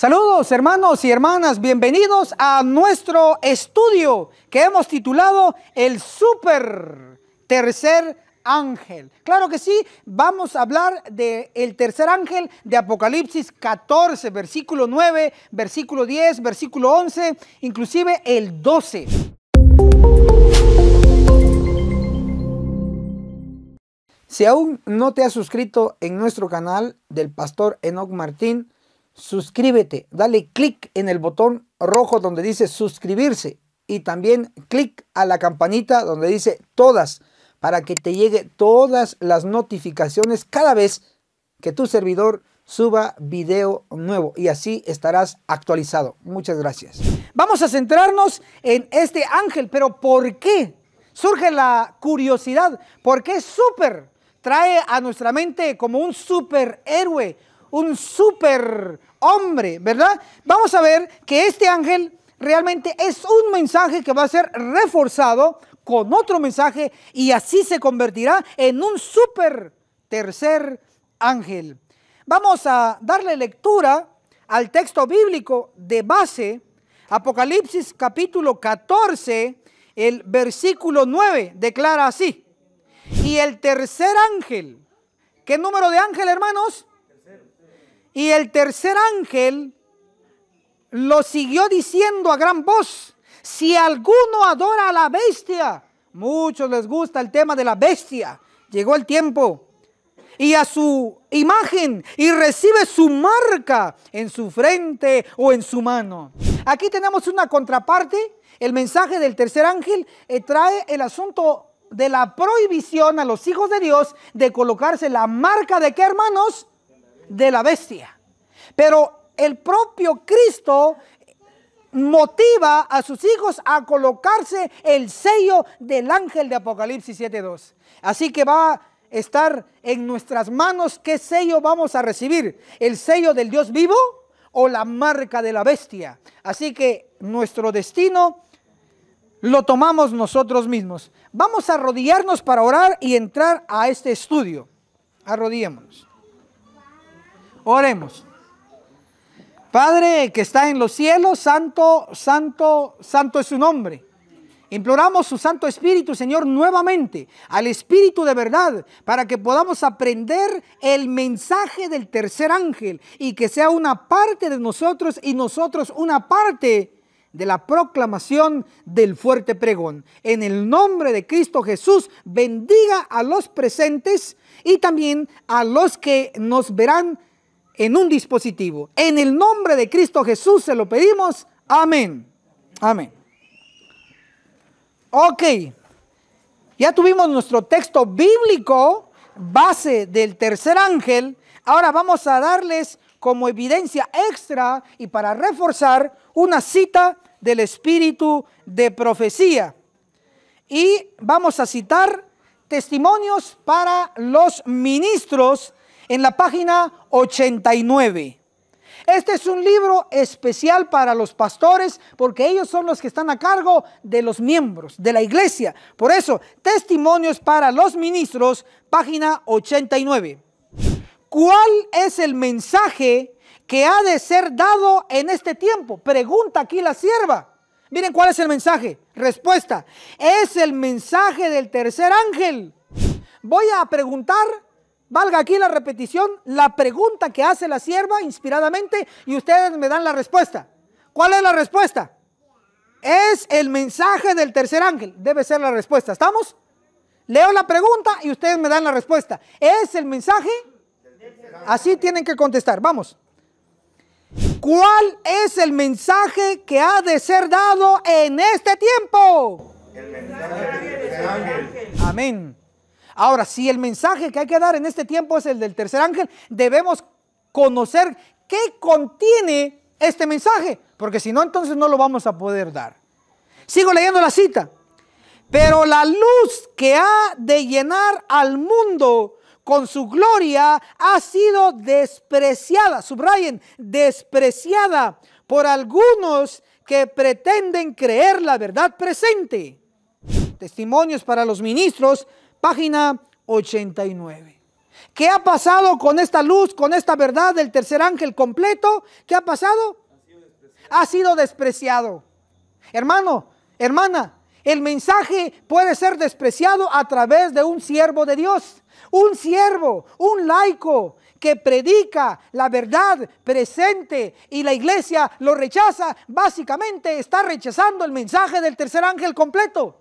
Saludos hermanos y hermanas, bienvenidos a nuestro estudio que hemos titulado El Super Tercer Ángel. Claro que sí, vamos a hablar del tercer ángel de Apocalipsis 14, versículo 9, versículo 10, versículo 11, inclusive el 12. Si aún no te has suscrito en nuestro canal del pastor Enoch Martín, suscríbete, dale clic en el botón rojo donde dice suscribirse y también clic a la campanita donde dice todas para que te llegue todas las notificaciones cada vez que tu servidor suba video nuevo y así estarás actualizado. Muchas gracias. Vamos a centrarnos en este ángel, pero ¿por qué? Surge la curiosidad, ¿por qué súper? Trae a nuestra mente como un superhéroe, un super hombre, ¿verdad? Vamos a ver que este ángel realmente es un mensaje que va a ser reforzado con otro mensaje y así se convertirá en un super tercer ángel. Vamos a darle lectura al texto bíblico de base, Apocalipsis capítulo 14, el versículo 9, declara así. Y el tercer ángel, ¿qué número de ángel hermanos? Y el tercer ángel lo siguió diciendo a gran voz, si alguno adora a la bestia, muchos les gusta el tema de la bestia, llegó el tiempo, y a su imagen, y recibe su marca en su frente o en su mano. Aquí tenemos una contraparte, el mensaje del tercer ángel eh, trae el asunto de la prohibición a los hijos de Dios de colocarse la marca de que hermanos? de la bestia. Pero el propio Cristo motiva a sus hijos a colocarse el sello del ángel de Apocalipsis 7.2. Así que va a estar en nuestras manos qué sello vamos a recibir. El sello del Dios vivo o la marca de la bestia. Así que nuestro destino lo tomamos nosotros mismos. Vamos a arrodillarnos para orar y entrar a este estudio. Arrodillémonos. Oremos. Padre que está en los cielos, santo, santo, santo es su nombre. Imploramos su Santo Espíritu, Señor, nuevamente, al Espíritu de verdad, para que podamos aprender el mensaje del tercer ángel y que sea una parte de nosotros y nosotros una parte de la proclamación del fuerte pregón. En el nombre de Cristo Jesús, bendiga a los presentes y también a los que nos verán en un dispositivo. En el nombre de Cristo Jesús se lo pedimos. Amén. Amén. Ok. Ya tuvimos nuestro texto bíblico, base del tercer ángel. Ahora vamos a darles como evidencia extra y para reforzar una cita del espíritu de profecía. Y vamos a citar testimonios para los ministros en la página 89. Este es un libro especial para los pastores porque ellos son los que están a cargo de los miembros de la iglesia. Por eso, Testimonios para los Ministros, página 89. ¿Cuál es el mensaje que ha de ser dado en este tiempo? Pregunta aquí la sierva. Miren cuál es el mensaje. Respuesta. Es el mensaje del tercer ángel. Voy a preguntar Valga aquí la repetición, la pregunta que hace la sierva inspiradamente y ustedes me dan la respuesta. ¿Cuál es la respuesta? Es el mensaje del tercer ángel. Debe ser la respuesta. ¿Estamos? Leo la pregunta y ustedes me dan la respuesta. ¿Es el mensaje? Así tienen que contestar. Vamos. ¿Cuál es el mensaje que ha de ser dado en este tiempo? El mensaje del tercer ángel. Amén. Ahora, si el mensaje que hay que dar en este tiempo es el del tercer ángel, debemos conocer qué contiene este mensaje, porque si no, entonces no lo vamos a poder dar. Sigo leyendo la cita. Pero la luz que ha de llenar al mundo con su gloria ha sido despreciada, subrayen, despreciada por algunos que pretenden creer la verdad presente. Testimonios para los ministros página 89. ¿Qué ha pasado con esta luz, con esta verdad del tercer ángel completo? ¿Qué ha pasado? Ha sido despreciado. Ha sido despreciado. Hermano, hermana, el mensaje puede ser despreciado a través de un siervo de Dios, un siervo, un laico que predica la verdad presente y la iglesia lo rechaza, básicamente está rechazando el mensaje del tercer ángel completo.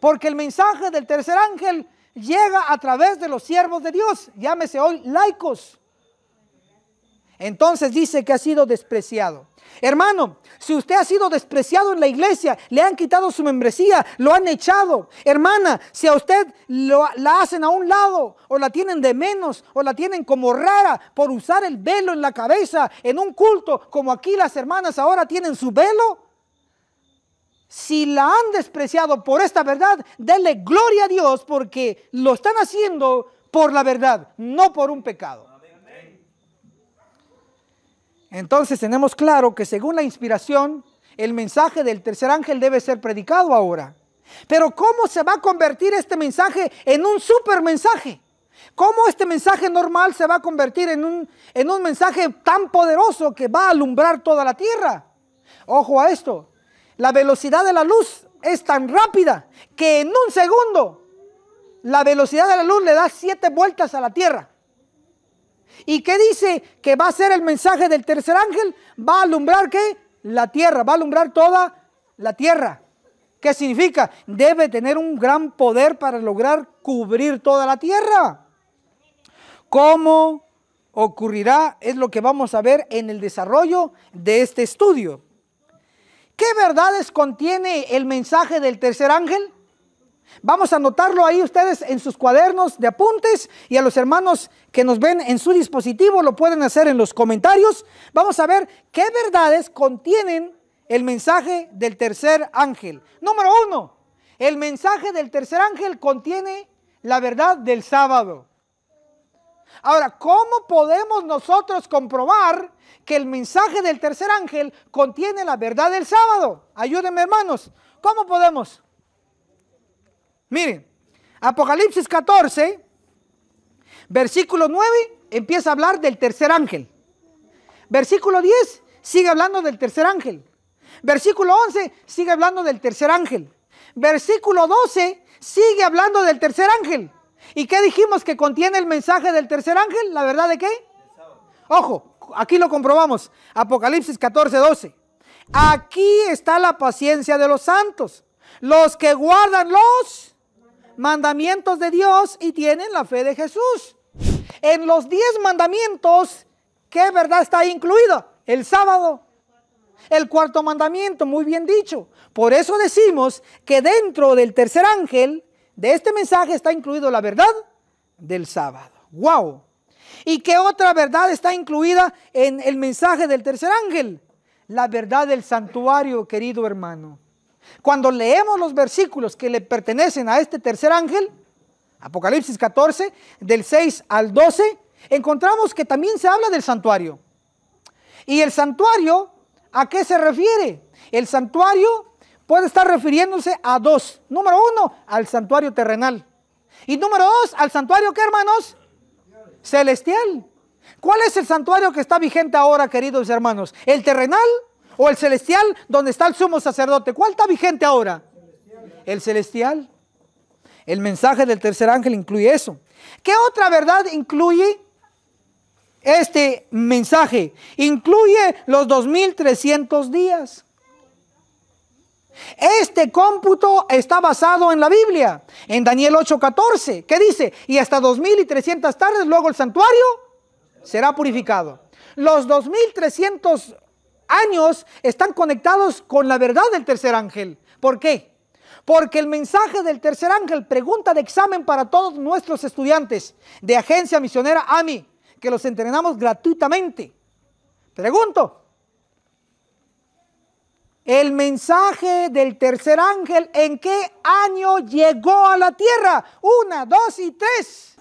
Porque el mensaje del tercer ángel llega a través de los siervos de Dios, llámese hoy laicos. Entonces dice que ha sido despreciado. Hermano, si usted ha sido despreciado en la iglesia, le han quitado su membresía, lo han echado. Hermana, si a usted la hacen a un lado, o la tienen de menos, o la tienen como rara por usar el velo en la cabeza en un culto, como aquí las hermanas ahora tienen su velo, si la han despreciado por esta verdad, denle gloria a Dios porque lo están haciendo por la verdad, no por un pecado. Entonces tenemos claro que según la inspiración, el mensaje del tercer ángel debe ser predicado ahora. Pero ¿cómo se va a convertir este mensaje en un super mensaje? ¿Cómo este mensaje normal se va a convertir en un, en un mensaje tan poderoso que va a alumbrar toda la tierra? Ojo a esto, la velocidad de la luz es tan rápida que en un segundo la velocidad de la luz le da siete vueltas a la Tierra. ¿Y qué dice que va a ser el mensaje del tercer ángel? Va a alumbrar qué? La Tierra, va a alumbrar toda la Tierra. ¿Qué significa? Debe tener un gran poder para lograr cubrir toda la Tierra. ¿Cómo ocurrirá? Es lo que vamos a ver en el desarrollo de este estudio. ¿Qué verdades contiene el mensaje del tercer ángel? Vamos a anotarlo ahí ustedes en sus cuadernos de apuntes y a los hermanos que nos ven en su dispositivo lo pueden hacer en los comentarios. Vamos a ver qué verdades contienen el mensaje del tercer ángel. Número uno, el mensaje del tercer ángel contiene la verdad del sábado. Ahora, ¿cómo podemos nosotros comprobar que el mensaje del tercer ángel contiene la verdad del sábado? Ayúdenme, hermanos. ¿Cómo podemos? Miren, Apocalipsis 14, versículo 9, empieza a hablar del tercer ángel. Versículo 10, sigue hablando del tercer ángel. Versículo 11, sigue hablando del tercer ángel. Versículo 12, sigue hablando del tercer ángel. ¿Y qué dijimos que contiene el mensaje del tercer ángel? ¿La verdad de qué? Ojo, aquí lo comprobamos. Apocalipsis 14, 12. Aquí está la paciencia de los santos. Los que guardan los mandamientos de Dios y tienen la fe de Jesús. En los diez mandamientos, ¿qué verdad está incluida? El sábado. El cuarto mandamiento, muy bien dicho. Por eso decimos que dentro del tercer ángel de este mensaje está incluido la verdad del sábado. ¡Wow! ¿Y qué otra verdad está incluida en el mensaje del tercer ángel? La verdad del santuario, querido hermano. Cuando leemos los versículos que le pertenecen a este tercer ángel, Apocalipsis 14, del 6 al 12, encontramos que también se habla del santuario. ¿Y el santuario a qué se refiere? El santuario puede estar refiriéndose a dos. Número uno, al santuario terrenal. Y número dos, al santuario que hermanos? Celestial. ¿Cuál es el santuario que está vigente ahora, queridos hermanos? ¿El terrenal o el celestial donde está el sumo sacerdote? ¿Cuál está vigente ahora? El celestial. El mensaje del tercer ángel incluye eso. ¿Qué otra verdad incluye este mensaje? Incluye los 2300 días. Este cómputo está basado en la Biblia, en Daniel 8:14, que dice, y hasta 2300 tardes luego el santuario será purificado. Los 2300 años están conectados con la verdad del tercer ángel. ¿Por qué? Porque el mensaje del tercer ángel, pregunta de examen para todos nuestros estudiantes de agencia misionera AMI, que los entrenamos gratuitamente. Pregunto, el mensaje del tercer ángel, ¿en qué año llegó a la tierra? Una, dos y tres.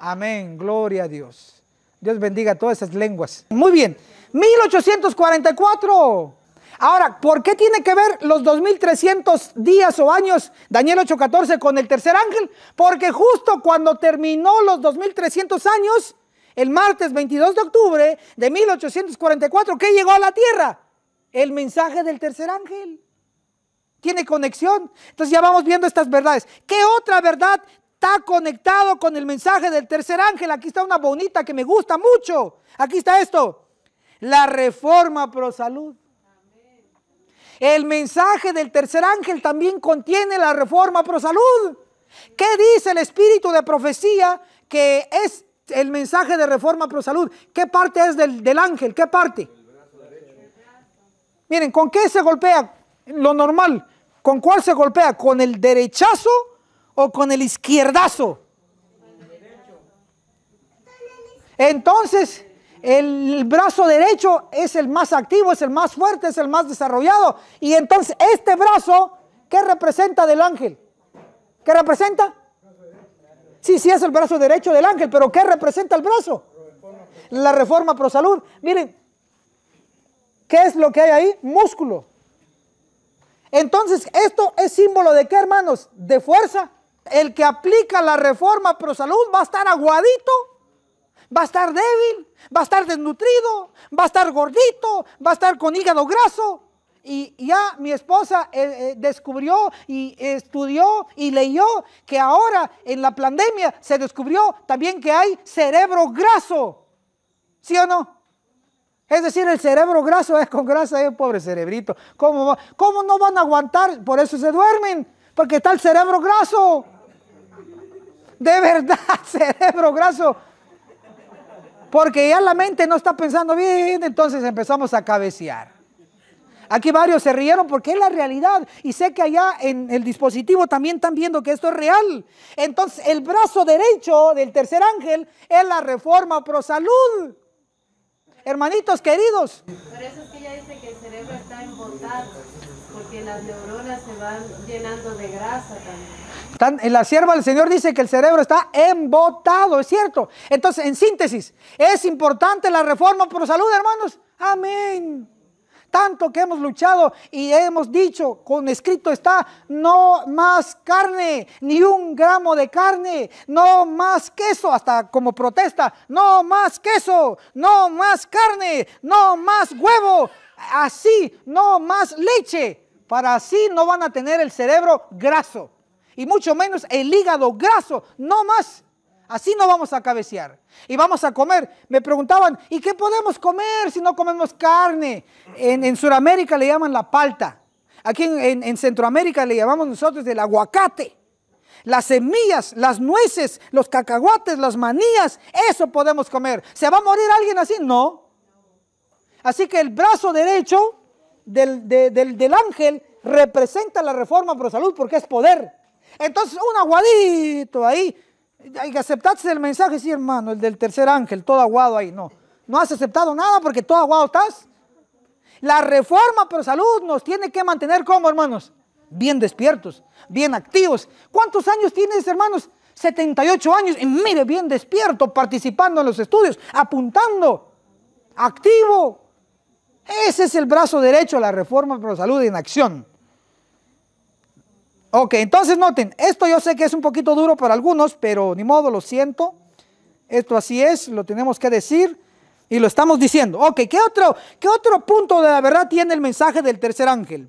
Amén, gloria a Dios. Dios bendiga todas esas lenguas. Muy bien, 1844. Ahora, ¿por qué tiene que ver los 2300 días o años, Daniel 8:14, con el tercer ángel? Porque justo cuando terminó los 2300 años, el martes 22 de octubre de 1844, ¿qué llegó a la tierra? El mensaje del tercer ángel. Tiene conexión. Entonces ya vamos viendo estas verdades. ¿Qué otra verdad está conectado con el mensaje del tercer ángel? Aquí está una bonita que me gusta mucho. Aquí está esto. La reforma pro salud. El mensaje del tercer ángel también contiene la reforma pro salud. ¿Qué dice el espíritu de profecía que es el mensaje de Reforma Pro Salud? ¿Qué parte es del, ángel? ¿Qué parte? Miren, ¿con qué se golpea? Lo normal. ¿Con cuál se golpea? ¿Con el derechazo o con el izquierdazo? Entonces, el brazo derecho es el más activo, es el más fuerte, es el más desarrollado. Y entonces, este brazo, ¿qué representa del ángel? ¿Qué representa? Sí, sí, es el brazo derecho del ángel, pero ¿qué representa el brazo? La reforma pro salud. Miren, ¿qué es lo que hay ahí? Músculo. Entonces, esto es símbolo de qué, hermanos? De fuerza. El que aplica la reforma pro salud va a estar aguadito, va a estar débil, va a estar desnutrido, va a estar gordito, va a estar con hígado graso, y ya mi esposa eh, eh, descubrió y estudió y leyó que ahora en la pandemia se descubrió también que hay cerebro graso. ¿Sí o no? Es decir, el cerebro graso es con grasa, pobre cerebrito. ¿Cómo, ¿Cómo no van a aguantar? Por eso se duermen, porque está el cerebro graso. De verdad, cerebro graso. Porque ya la mente no está pensando bien, entonces empezamos a cabecear. Aquí varios se rieron porque es la realidad. Y sé que allá en el dispositivo también están viendo que esto es real. Entonces, el brazo derecho del tercer ángel es la reforma pro salud. Hermanitos queridos. Por eso es que ella dice que el cerebro está embotado, porque las neuronas se van llenando de grasa también. en la sierva del Señor dice que el cerebro está embotado, es cierto. Entonces, en síntesis, es importante la reforma pro salud, hermanos. Amén tanto que hemos luchado y hemos dicho, con escrito está, no más carne, ni un gramo de carne, no más queso, hasta como protesta, no más queso, no más carne, no más huevo, así, no más leche. Para así no van a tener el cerebro graso y mucho menos el hígado graso, no más. Así no vamos a cabecear. Y vamos a comer. Me preguntaban, ¿y qué podemos comer si no comemos carne? En, Sudamérica le llaman la palta. Aquí en, Centroamérica le llamamos nosotros el aguacate. Las semillas, las nueces, los cacahuates, las manías, eso podemos comer. ¿Se va a morir alguien así? No. Así que el brazo derecho del, del ángel representa la reforma pro salud porque es poder. Entonces un aguadito ahí hay que aceptarse el mensaje, sí, hermano, el del tercer ángel, todo aguado ahí, no. No has aceptado nada porque todo aguado estás. La reforma por salud nos tiene que mantener como, hermanos, bien despiertos, bien activos. ¿Cuántos años tienes, hermanos? 78 años. Y mire, bien despierto, participando en los estudios, apuntando, activo. Ese es el brazo derecho de la reforma por salud en acción. Ok, entonces noten, esto yo sé que es un poquito duro para algunos, pero ni modo, lo siento. Esto así es, lo tenemos que decir y lo estamos diciendo. Ok, ¿qué otro, qué otro punto de la verdad tiene el mensaje del tercer ángel?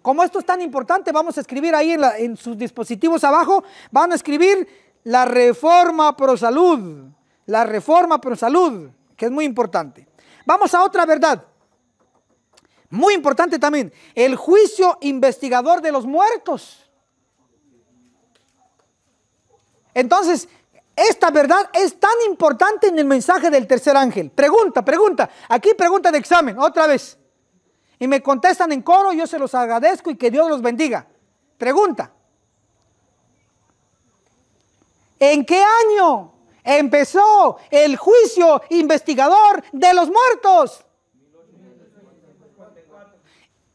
Como esto es tan importante, vamos a escribir ahí en, en sus dispositivos abajo, van a escribir la reforma pro salud, la reforma pro salud, que es muy importante. Vamos a otra verdad. Muy importante también, el juicio investigador de los muertos. Entonces, esta verdad es tan importante en el mensaje del tercer ángel. Pregunta, pregunta. Aquí pregunta de examen, otra vez. Y me contestan en coro, yo se los agradezco y que Dios los bendiga. Pregunta. ¿En qué año empezó el juicio investigador de los muertos?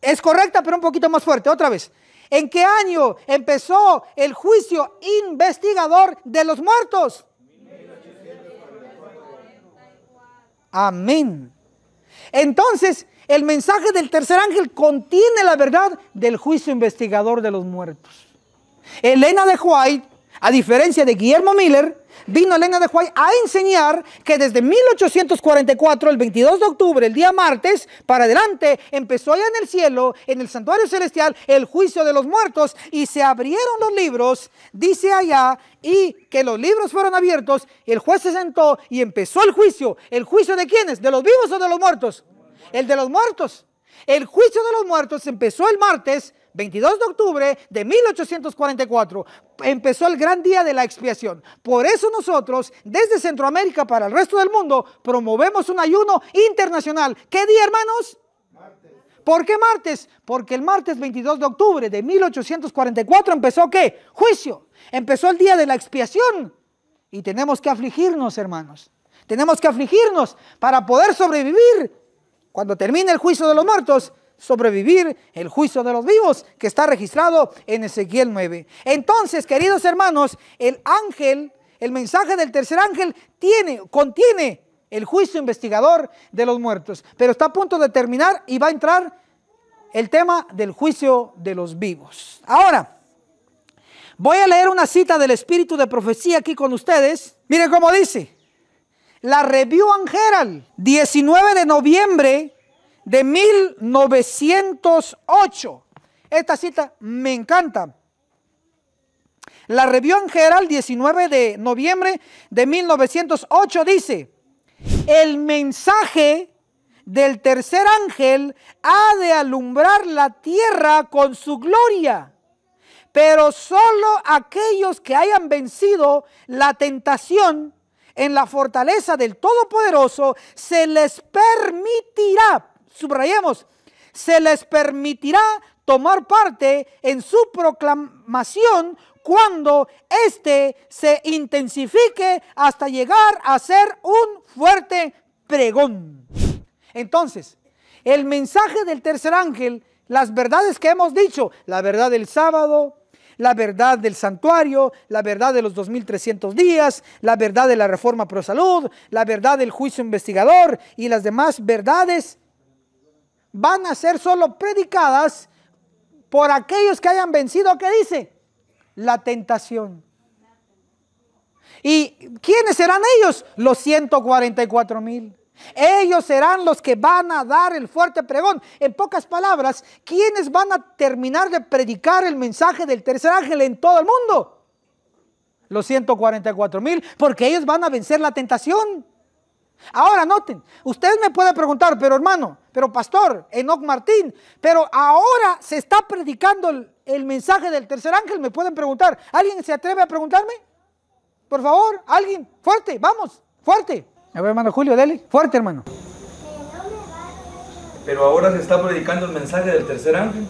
Es correcta, pero un poquito más fuerte. Otra vez. ¿En qué año empezó el juicio investigador de los muertos? Amén. Entonces, el mensaje del tercer ángel contiene la verdad del juicio investigador de los muertos. Elena de White a diferencia de Guillermo Miller, vino Elena de Huay a enseñar que desde 1844, el 22 de octubre, el día martes, para adelante, empezó allá en el cielo, en el santuario celestial, el juicio de los muertos y se abrieron los libros, dice allá, y que los libros fueron abiertos, el juez se sentó y empezó el juicio. ¿El juicio de quiénes? ¿De los vivos o de los muertos? El de los muertos. El juicio de los muertos empezó el martes 22 de octubre de 1844 empezó el gran día de la expiación. Por eso nosotros, desde Centroamérica para el resto del mundo, promovemos un ayuno internacional. ¿Qué día, hermanos? Martes. ¿Por qué martes? Porque el martes 22 de octubre de 1844 empezó qué? Juicio. Empezó el día de la expiación. Y tenemos que afligirnos, hermanos. Tenemos que afligirnos para poder sobrevivir. Cuando termine el juicio de los muertos, sobrevivir el juicio de los vivos que está registrado en Ezequiel 9. Entonces, queridos hermanos, el ángel, el mensaje del tercer ángel tiene, contiene el juicio investigador de los muertos, pero está a punto de terminar y va a entrar el tema del juicio de los vivos. Ahora, voy a leer una cita del espíritu de profecía aquí con ustedes. Miren cómo dice. La Review angeral 19 de noviembre de 1908. Esta cita me encanta. La Revión General 19 de noviembre de 1908 dice, el mensaje del tercer ángel ha de alumbrar la tierra con su gloria, pero solo aquellos que hayan vencido la tentación en la fortaleza del Todopoderoso se les permitirá subrayemos, se les permitirá tomar parte en su proclamación cuando éste se intensifique hasta llegar a ser un fuerte pregón. Entonces, el mensaje del tercer ángel, las verdades que hemos dicho, la verdad del sábado, la verdad del santuario, la verdad de los 2300 días, la verdad de la reforma pro salud, la verdad del juicio investigador y las demás verdades van a ser solo predicadas por aquellos que hayan vencido, ¿qué dice? La tentación. ¿Y quiénes serán ellos? Los 144 mil. Ellos serán los que van a dar el fuerte pregón. En pocas palabras, ¿quiénes van a terminar de predicar el mensaje del tercer ángel en todo el mundo? Los 144 mil, porque ellos van a vencer la tentación. Ahora noten, usted me puede preguntar, pero hermano, pero pastor, Enoc Martín, pero ahora se está predicando el, mensaje del tercer ángel, me pueden preguntar. ¿Alguien se atreve a preguntarme? Por favor, alguien, fuerte, vamos, fuerte. A ver, hermano Julio, Deli, fuerte, hermano. Pero ahora se está predicando el mensaje del tercer ángel.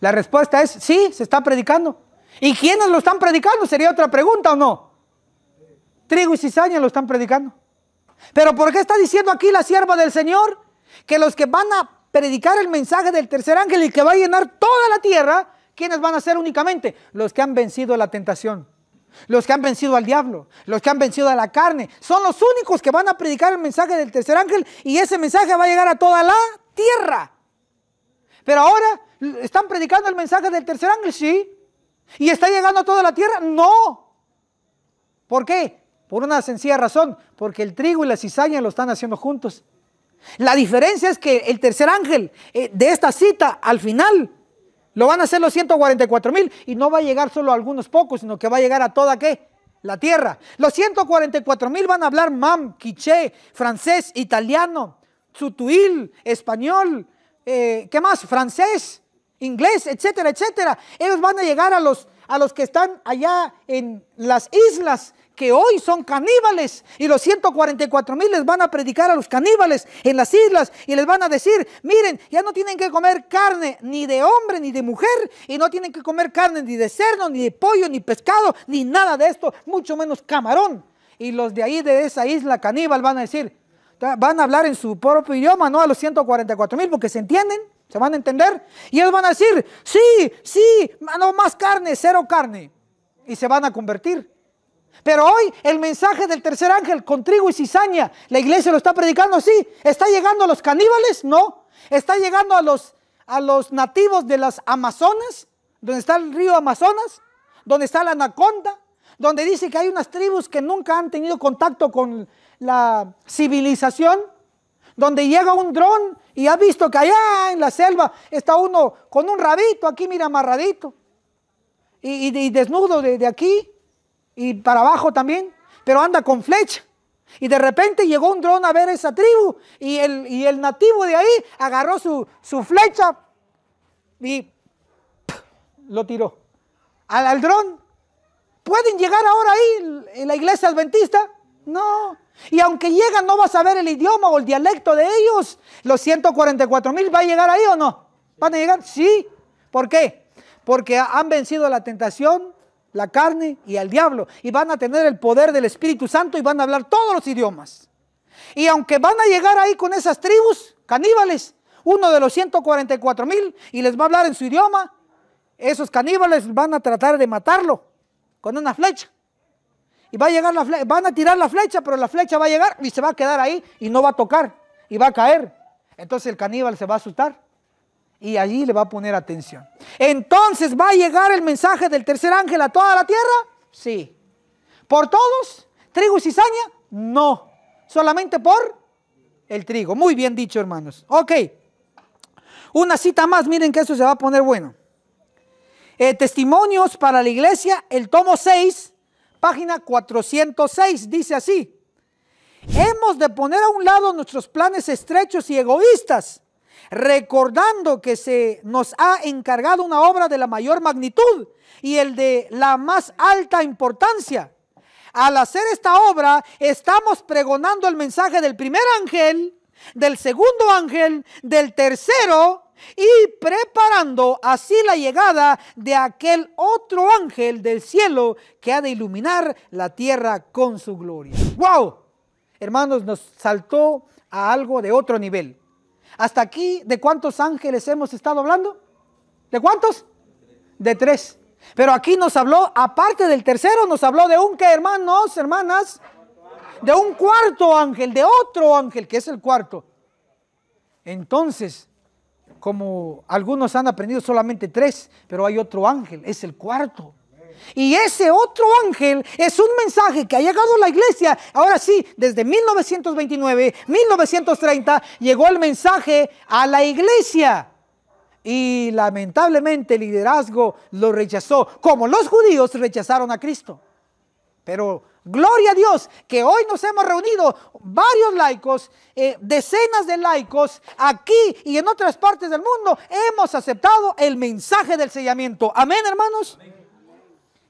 La respuesta es sí, se está predicando. ¿Y quiénes lo están predicando? Sería otra pregunta o no. Trigo y cizaña lo están predicando. Pero ¿por qué está diciendo aquí la sierva del Señor? Que los que van a predicar el mensaje del tercer ángel y que va a llenar toda la tierra, ¿quiénes van a ser únicamente? Los que han vencido la tentación. Los que han vencido al diablo, los que han vencido a la carne, son los únicos que van a predicar el mensaje del tercer ángel y ese mensaje va a llegar a toda la tierra. Pero ahora, ¿están predicando el mensaje del tercer ángel? Sí. ¿Y está llegando a toda la tierra? No. ¿Por qué? Por una sencilla razón, porque el trigo y la cizaña lo están haciendo juntos. La diferencia es que el tercer ángel eh, de esta cita al final lo van a hacer los 144 mil y no va a llegar solo a algunos pocos, sino que va a llegar a toda qué? La tierra. Los 144 mil van a hablar mam, quiché, francés, italiano, tzutuil, español, eh, ¿qué más? Francés, inglés, etcétera, etcétera. Ellos van a llegar a los, a los que están allá en las islas que hoy son caníbales y los 144 mil les van a predicar a los caníbales en las islas y les van a decir, miren, ya no tienen que comer carne ni de hombre ni de mujer y no tienen que comer carne ni de cerdo, ni de pollo, ni pescado, ni nada de esto, mucho menos camarón. Y los de ahí, de esa isla caníbal, van a decir, van a hablar en su propio idioma, no a los 144 mil, porque se entienden, se van a entender. Y ellos van a decir, sí, sí, no más carne, cero carne. Y se van a convertir. Pero hoy el mensaje del tercer ángel con trigo y cizaña, la iglesia lo está predicando así. ¿Está llegando a los caníbales? No. ¿Está llegando a los, a los nativos de las Amazonas? ¿Donde está el río Amazonas? ¿Donde está la anaconda? Donde dice que hay unas tribus que nunca han tenido contacto con la civilización. Donde llega un dron y ha visto que allá en la selva está uno con un rabito aquí, mira, amarradito. Y, desnudo de aquí y para abajo también, pero anda con flecha. Y de repente llegó un dron a ver esa tribu y el, y el nativo de ahí agarró su, flecha y lo tiró al, dron. ¿Pueden llegar ahora ahí en la iglesia adventista? No. Y aunque llegan, no vas a ver el idioma o el dialecto de ellos. Los 144 mil, ¿va a llegar ahí o no? ¿Van a llegar? Sí. ¿Por qué? Porque han vencido la tentación, la carne y al diablo. Y van a tener el poder del Espíritu Santo y van a hablar todos los idiomas. Y aunque van a llegar ahí con esas tribus caníbales, uno de los 144 mil, y les va a hablar en su idioma, esos caníbales van a tratar de matarlo con una flecha. Y va a llegar la van a tirar la flecha, pero la flecha va a llegar y se va a quedar ahí y no va a tocar y va a caer. Entonces el caníbal se va a asustar y allí le va a poner atención. Entonces, ¿va a llegar el mensaje del tercer ángel a toda la tierra? Sí. ¿Por todos? ¿Trigo y cizaña? No. Solamente por el trigo. Muy bien dicho, hermanos. Ok. Una cita más, miren que eso se va a poner bueno. Eh, testimonios para la iglesia, el tomo 6, página 406, dice así. Hemos de poner a un lado nuestros planes estrechos y egoístas recordando que se nos ha encargado una obra de la mayor magnitud y el de la más alta importancia. Al hacer esta obra, estamos pregonando el mensaje del primer ángel, del segundo ángel, del tercero y preparando así la llegada de aquel otro ángel del cielo que ha de iluminar la tierra con su gloria. ¡Wow! Hermanos, nos saltó a algo de otro nivel. Hasta aquí, ¿de cuántos ángeles hemos estado hablando? ¿De cuántos? De tres. Pero aquí nos habló, aparte del tercero, nos habló de un que, hermanos, hermanas, de un cuarto ángel, de otro ángel, que es el cuarto. Entonces, como algunos han aprendido solamente tres, pero hay otro ángel, es el cuarto. Y ese otro ángel es un mensaje que ha llegado a la iglesia. Ahora sí, desde 1929, 1930, llegó el mensaje a la iglesia. Y lamentablemente el liderazgo lo rechazó, como los judíos rechazaron a Cristo. Pero gloria a Dios que hoy nos hemos reunido varios laicos, eh, decenas de laicos, aquí y en otras partes del mundo, hemos aceptado el mensaje del sellamiento. Amén, hermanos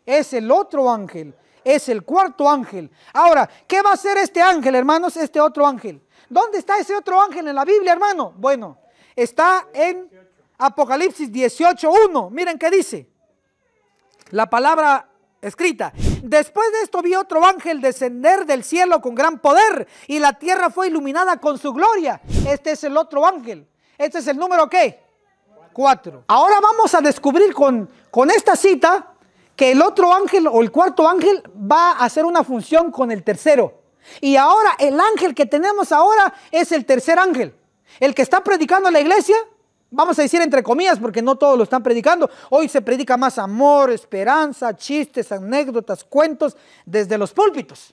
es el otro ángel, es el cuarto ángel. Ahora, ¿qué va a hacer este ángel, hermanos? Este otro ángel. ¿Dónde está ese otro ángel en la Biblia, hermano? Bueno, está en Apocalipsis 18.1. Miren qué dice. La palabra escrita. Después de esto vi otro ángel descender del cielo con gran poder y la tierra fue iluminada con su gloria. Este es el otro ángel. Este es el número qué? Cuatro. Ahora vamos a descubrir con, con esta cita que el otro ángel o el cuarto ángel va a hacer una función con el tercero. Y ahora el ángel que tenemos ahora es el tercer ángel. El que está predicando a la iglesia, vamos a decir entre comillas, porque no todos lo están predicando. Hoy se predica más amor, esperanza, chistes, anécdotas, cuentos desde los púlpitos.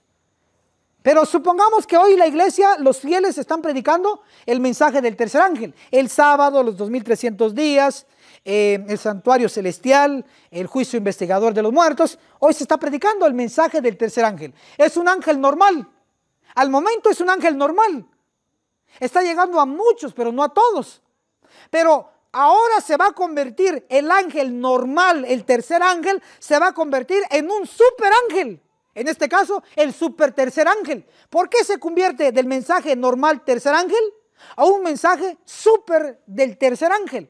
Pero supongamos que hoy la iglesia, los fieles están predicando el mensaje del tercer ángel. El sábado, los 2300 días, el santuario celestial, el juicio investigador de los muertos, hoy se está predicando el mensaje del tercer ángel. Es un ángel normal. Al momento es un ángel normal. Está llegando a muchos, pero no a todos. Pero ahora se va a convertir el ángel normal, el tercer ángel, se va a convertir en un super ángel. En este caso, el super tercer ángel. ¿Por qué se convierte del mensaje normal tercer ángel a un mensaje super del tercer ángel?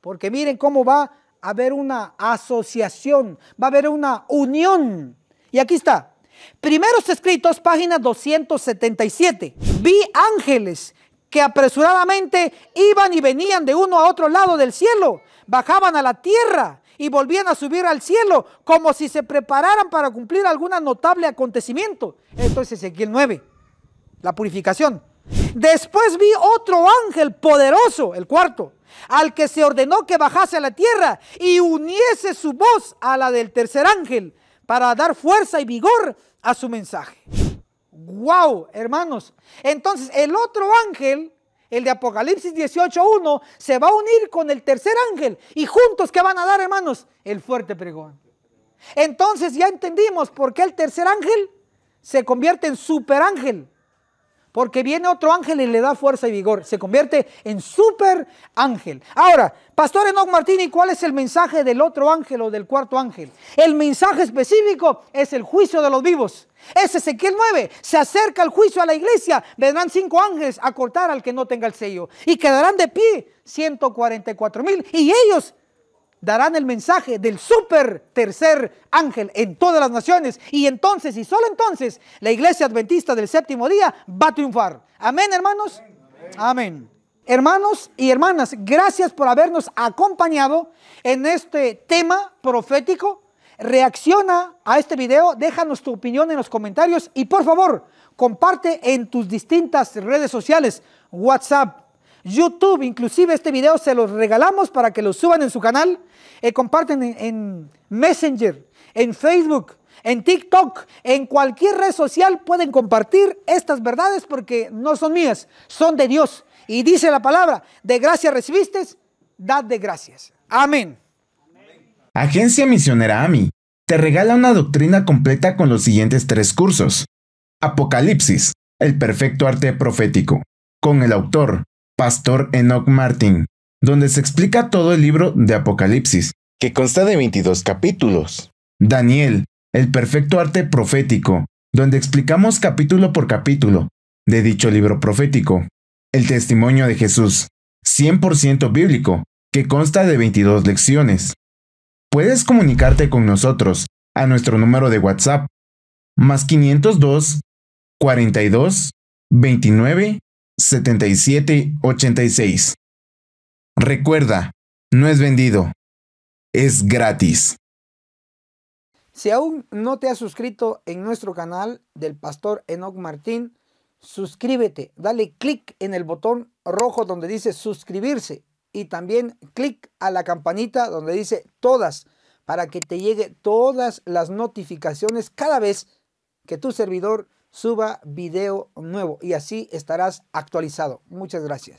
Porque miren cómo va a haber una asociación, va a haber una unión. Y aquí está. Primeros escritos, página 277. Vi ángeles que apresuradamente iban y venían de uno a otro lado del cielo, bajaban a la tierra y volvían a subir al cielo, como si se prepararan para cumplir algún notable acontecimiento. Esto es Ezequiel 9, la purificación. Después vi otro ángel poderoso, el cuarto, al que se ordenó que bajase a la tierra y uniese su voz a la del tercer ángel para dar fuerza y vigor a su mensaje. ¡Wow, hermanos! Entonces el otro ángel, el de Apocalipsis 18.1, se va a unir con el tercer ángel y juntos ¿qué van a dar, hermanos? El fuerte pregón. Entonces ya entendimos por qué el tercer ángel se convierte en super ángel porque viene otro ángel y le da fuerza y vigor. Se convierte en super ángel. Ahora, Pastor Enoch Martini, ¿cuál es el mensaje del otro ángel o del cuarto ángel? El mensaje específico es el juicio de los vivos. Es Ezequiel 9. Se acerca el juicio a la iglesia. Vendrán cinco ángeles a cortar al que no tenga el sello. Y quedarán de pie 144 mil. Y ellos darán el mensaje del super tercer ángel en todas las naciones. Y entonces, y solo entonces, la iglesia adventista del séptimo día va a triunfar. Amén, hermanos. Amén. Hermanos y hermanas, gracias por habernos acompañado en este tema profético. Reacciona a este video, déjanos tu opinión en los comentarios y por favor, comparte en tus distintas redes sociales, WhatsApp, YouTube, inclusive este video se los regalamos para que lo suban en su canal, eh, comparten en, Messenger, en Facebook, en TikTok, en cualquier red social pueden compartir estas verdades porque no son mías, son de Dios. Y dice la palabra, de gracia recibiste, dad de gracias. Amén. Agencia Misionera AMI te regala una doctrina completa con los siguientes tres cursos. Apocalipsis, el perfecto arte profético, con el autor Pastor Enoch Martin, donde se explica todo el libro de Apocalipsis, que consta de 22 capítulos. Daniel, el perfecto arte profético, donde explicamos capítulo por capítulo de dicho libro profético. El testimonio de Jesús, 100% bíblico, que consta de 22 lecciones. Puedes comunicarte con nosotros a nuestro número de WhatsApp más 502 42 29 7786. Recuerda, no es vendido, es gratis. Si aún no te has suscrito en nuestro canal del pastor Enoch Martín, suscríbete, dale clic en el botón rojo donde dice suscribirse y también clic a la campanita donde dice todas para que te llegue todas las notificaciones cada vez que tu servidor suba video nuevo y así estarás actualizado. Muchas gracias.